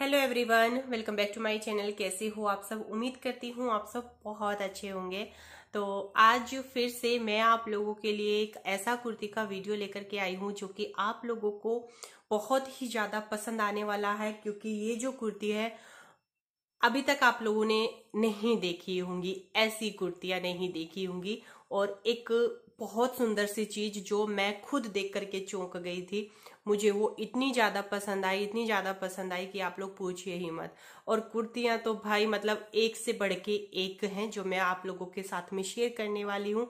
hello everyone welcome back to my channel कैसे हो आप सब उम्मीद करती हूँ आप सब बहुत अच्छे होंगे तो आज फिर से मैं आप लोगों के लिए एक ऐसा कुर्ती का वीडियो लेकर के आई हूँ जो कि आप लोगों को बहुत ही ज़्यादा पसंद आने वाला है क्योंकि ये जो कुर्ती है अभी तक आप लोगों ने नहीं देखी होंगी ऐसी कुर्तियाँ नहीं देखी होंगी और एक बहुत सुंदर सी चीज जो मैं खुद देख करके चौंक गई थी मुझे वो इतनी ज़्यादा पसंद आई इतनी ज़्यादा पसंद आई कि आप लोग पूछिए ही मत और कुर्तियाँ तो भाई मतलब एक से बढ़ के एक हैं जो मैं आप लोगों के साथ में शेयर करने वाली हूँ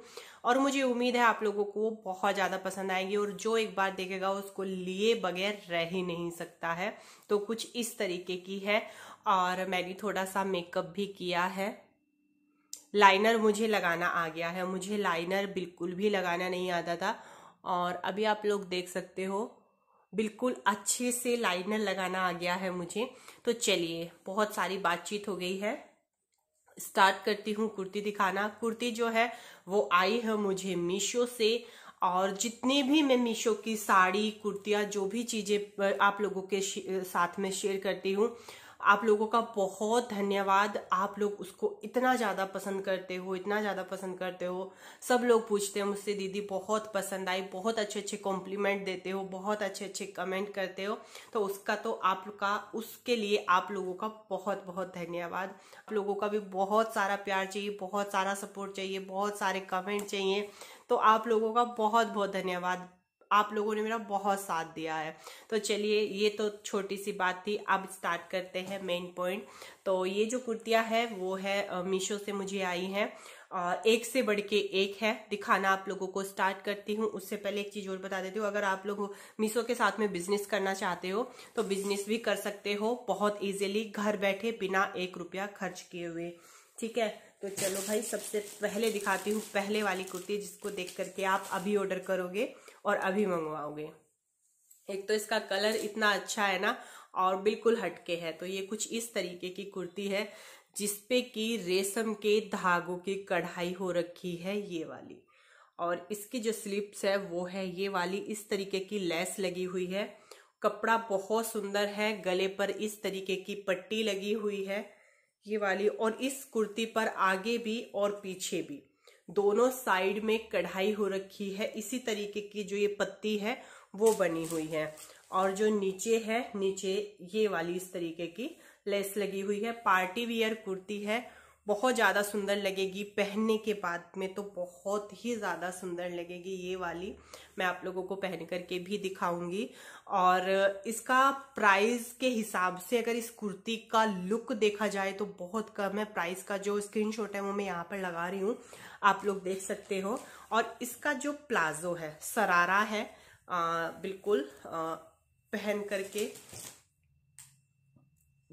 और मुझे उम्मीद है आप लोगों को बहुत ज़्यादा पसंद आएगी और जो एक बार देखेगा उसको लिए बगैर रह ही नहीं सकता है तो कुछ इस तरीके की है और मैंने थोड़ा सा मेकअप भी किया है लाइनर मुझे लगाना आ गया है मुझे लाइनर बिल्कुल भी लगाना नहीं आता था और अभी आप लोग देख सकते हो बिल्कुल अच्छे से लाइनर लगाना आ गया है मुझे तो चलिए बहुत सारी बातचीत हो गई है स्टार्ट करती हूँ कुर्ती दिखाना कुर्ती जो है वो आई है मुझे मीशो से और जितने भी मैं मीशो की साड़ी कुर्तियाँ जो भी चीज़ें आप लोगों के साथ में शेयर करती हूँ आप लोगों का बहुत धन्यवाद आप लोग उसको इतना ज़्यादा पसंद करते हो इतना ज़्यादा पसंद करते हो सब लोग पूछते हैं मुझसे दीदी बहुत पसंद आई बहुत अच्छे अच्छे कॉम्प्लीमेंट देते हो बहुत अच्छे अच्छे कमेंट करते हो तो उसका तो आपका उसके लिए आप लोगों का बहुत बहुत धन्यवाद आप लोगों का भी बहुत सारा प्यार चाहिए बहुत सारा सपोर्ट चाहिए बहुत सारे कमेंट चाहिए तो आप लोगों का बहुत बहुत धन्यवाद आप लोगों ने मेरा बहुत साथ दिया है तो चलिए ये तो छोटी सी बात थी अब स्टार्ट करते हैं मेन पॉइंट तो ये जो कुर्तियाँ है वो है मीशो से मुझे आई है एक से बढ़ के एक है दिखाना आप लोगों को स्टार्ट करती हूँ उससे पहले एक चीज़ और बता देती हूँ अगर आप लोग मीशो के साथ में बिजनेस करना चाहते हो तो बिजनेस भी कर सकते हो बहुत इजीली घर बैठे बिना एक रुपया खर्च किए हुए ठीक है तो चलो भाई सबसे पहले दिखाती हूँ पहले वाली कुर्ती जिसको देख करके आप अभी ऑर्डर करोगे और अभी मंगवाओगे एक तो इसका कलर इतना अच्छा है ना और बिल्कुल हटके है तो ये कुछ इस तरीके की कुर्ती है जिसपे की रेशम के धागों की कढ़ाई हो रखी है ये वाली और इसकी जो स्लिप्स है वो है ये वाली इस तरीके की लेस लगी हुई है कपड़ा बहुत सुंदर है गले पर इस तरीके की पट्टी लगी हुई है ये वाली और इस कुर्ती पर आगे भी और पीछे भी दोनों साइड में कढ़ाई हो रखी है इसी तरीके की जो ये पत्ती है वो बनी हुई है और जो नीचे है नीचे ये वाली इस तरीके की लेस लगी हुई है पार्टी वियर कुर्ती है बहुत ज़्यादा सुंदर लगेगी पहनने के बाद में तो बहुत ही ज़्यादा सुंदर लगेगी ये वाली मैं आप लोगों को पहन करके भी दिखाऊंगी और इसका प्राइस के हिसाब से अगर इस कुर्ती का लुक देखा जाए तो बहुत कम है प्राइस का जो स्क्रीनशॉट है वो मैं यहाँ पर लगा रही हूँ आप लोग देख सकते हो और इसका जो प्लाजो है सरारा है आ, बिल्कुल आ, पहन करके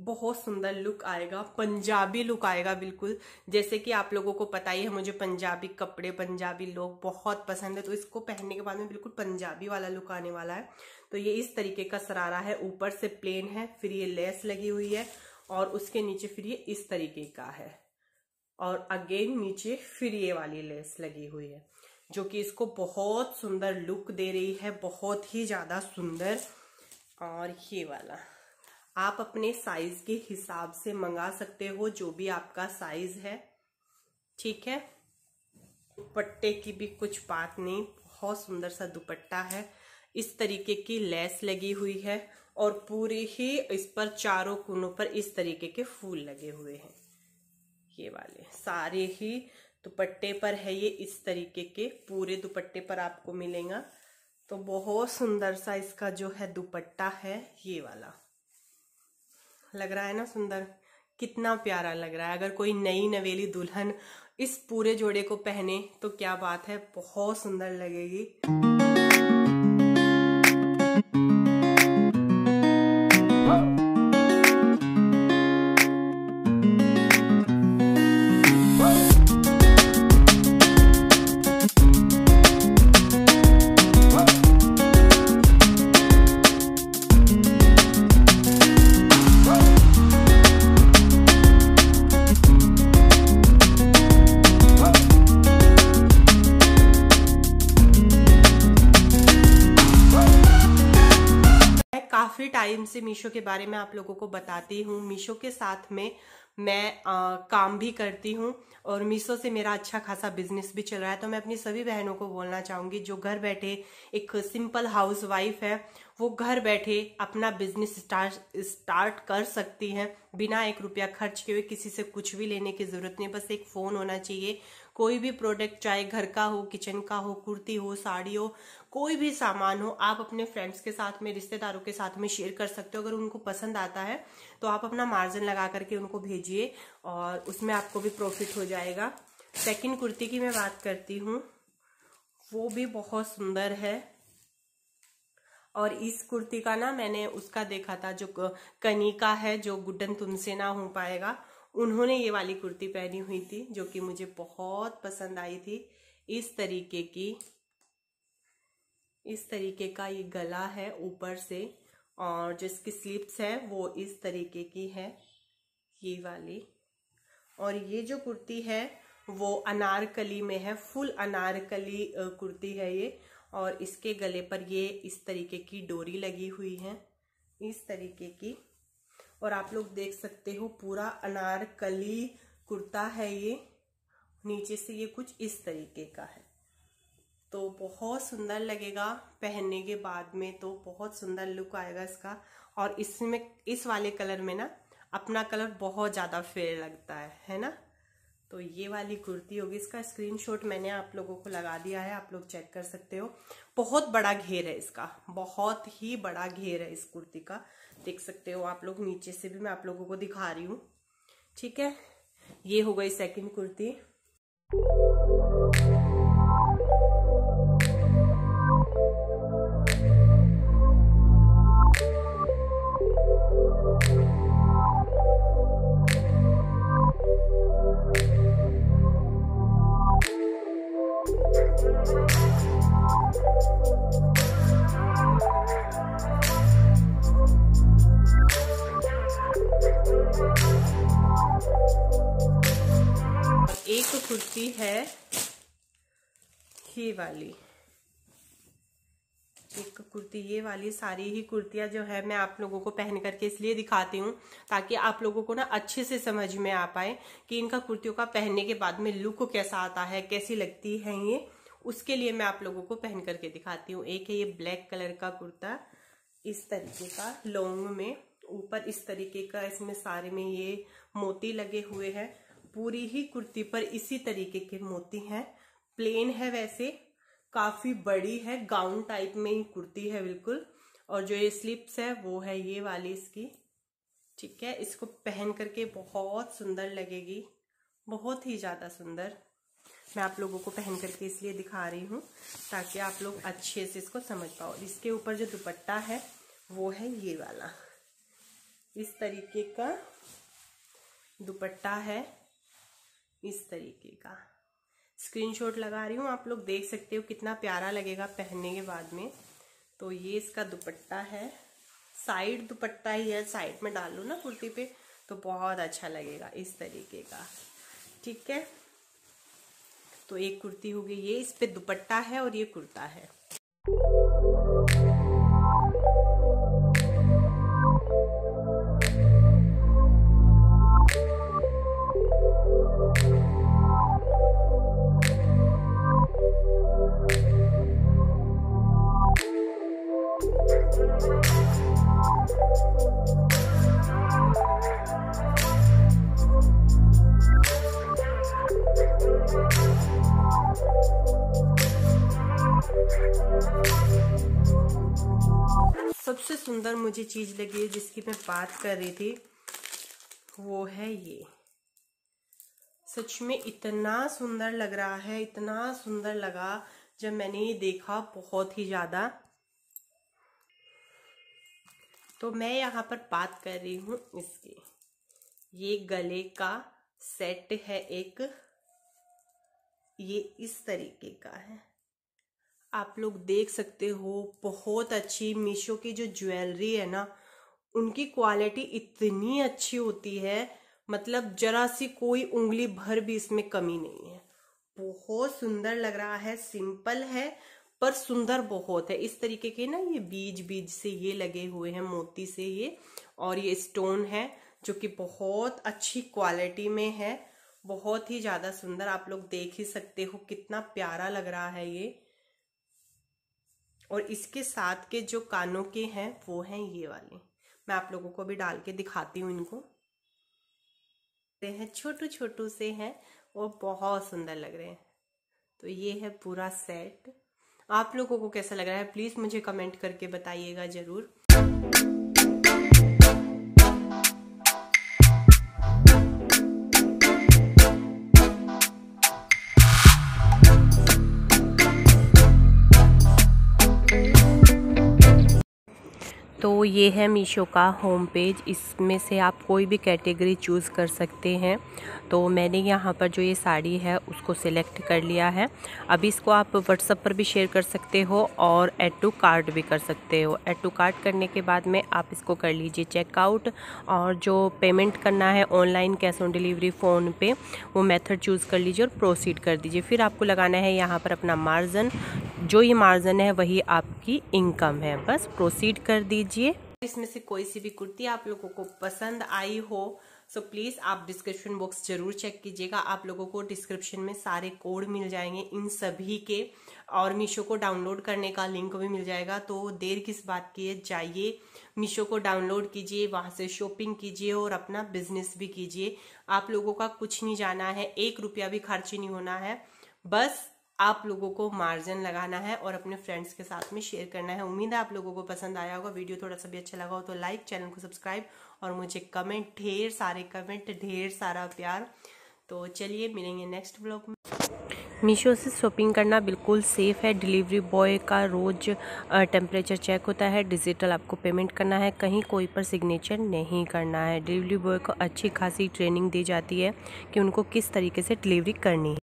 बहुत सुंदर लुक आएगा पंजाबी लुक आएगा बिल्कुल जैसे कि आप लोगों को पता ही है मुझे पंजाबी कपड़े पंजाबी लोग बहुत पसंद है तो इसको पहनने के बाद में बिल्कुल पंजाबी वाला लुक आने वाला है तो ये इस तरीके का सरारा है ऊपर से प्लेन है फिर ये लेस लगी हुई है और उसके नीचे फिर ये इस तरीके का है और अगेन नीचे फिर ये वाली लेस लगी हुई है जो कि इसको बहुत सुंदर लुक दे रही है बहुत ही ज़्यादा सुंदर और ये वाला आप अपने साइज के हिसाब से मंगा सकते हो जो भी आपका साइज है ठीक है दुपट्टे की भी कुछ बात नहीं बहुत सुंदर सा दुपट्टा है इस तरीके की लेस लगी हुई है और पूरी ही इस पर चारों कोनों पर इस तरीके के फूल लगे हुए हैं ये वाले सारे ही दुपट्टे पर है ये इस तरीके के पूरे दुपट्टे पर आपको मिलेगा तो बहुत सुंदर सा इसका जो है दुपट्टा है ये वाला लग रहा है ना सुंदर कितना प्यारा लग रहा है अगर कोई नई नवेली दुल्हन इस पूरे जोड़े को पहने तो क्या बात है बहुत सुंदर लगेगी काफ़ी टाइम से मीशो के बारे में आप लोगों को बताती हूँ मीशो के साथ में मैं आ, काम भी करती हूँ और मीशो से मेरा अच्छा खासा बिजनेस भी चल रहा है तो मैं अपनी सभी बहनों को बोलना चाहूँगी जो घर बैठे एक सिंपल हाउस वाइफ है वो घर बैठे अपना बिजनेस स्टार्ट स्टार्ट कर सकती हैं बिना एक रुपया खर्च किए किसी से कुछ भी लेने की ज़रूरत नहीं बस एक फ़ोन होना चाहिए कोई भी प्रोडक्ट चाहे घर का हो किचन का हो कुर्ती हो साड़ी हो कोई भी सामान हो आप अपने फ्रेंड्स के साथ में रिश्तेदारों के साथ में शेयर कर सकते हो अगर उनको पसंद आता है तो आप अपना मार्जिन लगा करके उनको भेजिए और उसमें आपको भी प्रॉफिट हो जाएगा सेकेंड कुर्ती की मैं बात करती हूँ वो भी बहुत सुंदर है और इस कुर्ती का ना मैंने उसका देखा था जो कनिका है जो गुड्डन तुमसे ना हो पाएगा उन्होंने ये वाली कुर्ती पहनी हुई थी जो कि मुझे बहुत पसंद आई थी इस तरीके की इस तरीके का ये गला है ऊपर से और जो इसकी स्लीप्स है वो इस तरीके की है ये वाली और ये जो कुर्ती है वो अनारकली में है फुल अनारकली कुर्ती है ये और इसके गले पर ये इस तरीके की डोरी लगी हुई है इस तरीके की और आप लोग देख सकते हो पूरा अनारकली कुर्ता है ये नीचे से ये कुछ इस तरीके का है तो बहुत सुंदर लगेगा पहनने के बाद में तो बहुत सुंदर लुक आएगा इसका और इसमें इस वाले कलर में ना अपना कलर बहुत ज़्यादा फेयर लगता है है ना तो ये वाली कुर्ती होगी इसका स्क्रीनशॉट मैंने आप लोगों को लगा दिया है आप लोग चेक कर सकते हो बहुत बड़ा घेर है इसका बहुत ही बड़ा घेर है इस कुर्ती का देख सकते हो आप लोग नीचे से भी मैं आप लोगों को दिखा रही हूँ ठीक है ये हो गई सेकंड कुर्ती कुर्ती है ही वाली एक कुर्ती ये वाली सारी ही कुर्तियां जो है मैं आप लोगों को पहन करके इसलिए दिखाती हूँ ताकि आप लोगों को ना अच्छे से समझ में आ पाए कि इनका कुर्तियों का पहनने के बाद में लुक कैसा आता है कैसी लगती है ये उसके लिए मैं आप लोगों को पहन करके दिखाती हूँ एक है ये ब्लैक कलर का कुर्ता इस तरीके का लॉन्ग में ऊपर इस तरीके का इसमें सारे में ये मोती लगे हुए हैं पूरी ही कुर्ती पर इसी तरीके के मोती हैं प्लेन है वैसे काफी बड़ी है गाउन टाइप में ही कुर्ती है बिल्कुल और जो ये स्लिप्स है वो है ये वाली इसकी ठीक है इसको पहन करके बहुत सुंदर लगेगी बहुत ही ज़्यादा सुंदर मैं आप लोगों को पहन करके इसलिए दिखा रही हूँ ताकि आप लोग अच्छे से इसको समझ पाओ इसके ऊपर जो दुपट्टा है वो है ये वाला इस तरीके का दुपट्टा है इस तरीके का स्क्रीनशॉट लगा रही हूँ आप लोग देख सकते हो कितना प्यारा लगेगा पहनने के बाद में तो ये इसका दुपट्टा है साइड दुपट्टा ही है साइड में डाल लूँ ना कुर्ती पे तो बहुत अच्छा लगेगा इस तरीके का ठीक है तो एक कुर्ती होगी ये इस पर दुपट्टा है और ये कुर्ता है सबसे सुंदर मुझे चीज़ लगी जिसकी मैं बात कर रही थी वो है ये सच में इतना सुंदर लग रहा है इतना सुंदर लगा जब मैंने ये देखा बहुत ही ज़्यादा तो मैं यहाँ पर बात कर रही हूं इसकी ये गले का सेट है एक ये इस तरीके का है आप लोग देख सकते हो बहुत अच्छी मीशो की जो ज्वेलरी है ना उनकी क्वालिटी इतनी अच्छी होती है मतलब जरा सी कोई उंगली भर भी इसमें कमी नहीं है बहुत सुंदर लग रहा है सिंपल है पर सुंदर बहुत है इस तरीके के ना ये बीज बीज से ये लगे हुए हैं मोती से ये और ये स्टोन है जो कि बहुत अच्छी क्वालिटी में है बहुत ही ज़्यादा सुंदर आप लोग देख ही सकते हो कितना प्यारा लग रहा है ये और इसके साथ के जो कानों के हैं वो हैं ये वाले मैं आप लोगों को भी डाल के दिखाती हूँ इनको हैं छोटू छोटू से हैं और बहुत सुंदर लग रहे हैं तो ये है पूरा सेट आप लोगों को कैसा लग रहा है प्लीज़ मुझे कमेंट करके बताइएगा ज़रूर तो ये है मीशो का होम पेज इसमें से आप कोई भी कैटेगरी चूज़ कर सकते हैं तो मैंने यहाँ पर जो ये साड़ी है उसको सिलेक्ट कर लिया है अभी इसको आप व्हाट्सअप पर भी शेयर कर सकते हो और एड टू कार्ट भी कर सकते हो एड टू कार्ट करने के बाद में आप इसको कर लीजिए चेकआउट और जो पेमेंट करना है online cash on delivery PhonePe वो मेथड चूज़ कर लीजिए और प्रोसीड कर दीजिए फिर आपको लगाना है यहाँ पर अपना मार्जन जो ये मार्जन है वही आपकी इनकम है बस प्रोसीड कर दीजिए इसमें से कोई सी भी कुर्ती आप लोगों को पसंद आई हो सो so, प्लीज़ आप डिस्क्रिप्शन बॉक्स जरूर चेक कीजिएगा आप लोगों को डिस्क्रिप्शन में सारे कोड मिल जाएंगे इन सभी के और मीशो को डाउनलोड करने का लिंक भी मिल जाएगा तो देर किस बात की है जाइए मीशो को डाउनलोड कीजिए वहाँ से शॉपिंग कीजिए और अपना बिजनेस भी कीजिए आप लोगों का कुछ नहीं जाना है एक रुपया भी खर्च नहीं होना है बस आप लोगों को मार्जिन लगाना है और अपने फ्रेंड्स के साथ में शेयर करना है उम्मीद है आप लोगों को पसंद आया होगा वीडियो थोड़ा सा भी अच्छा लगा हो तो लाइक चैनल को सब्सक्राइब और मुझे कमेंट ढेर सारे कमेंट ढेर सारा प्यार तो चलिए मिलेंगे नेक्स्ट ब्लॉग में मीशो से शॉपिंग करना बिल्कुल सेफ़ है डिलीवरी बॉय का रोज़ टेम्परेचर चेक होता है डिजिटल आपको पेमेंट करना है कहीं कोई पर सिग्नेचर नहीं करना है डिलीवरी बॉय को अच्छी खासी ट्रेनिंग दी जाती है कि उनको किस तरीके से डिलीवरी करनी है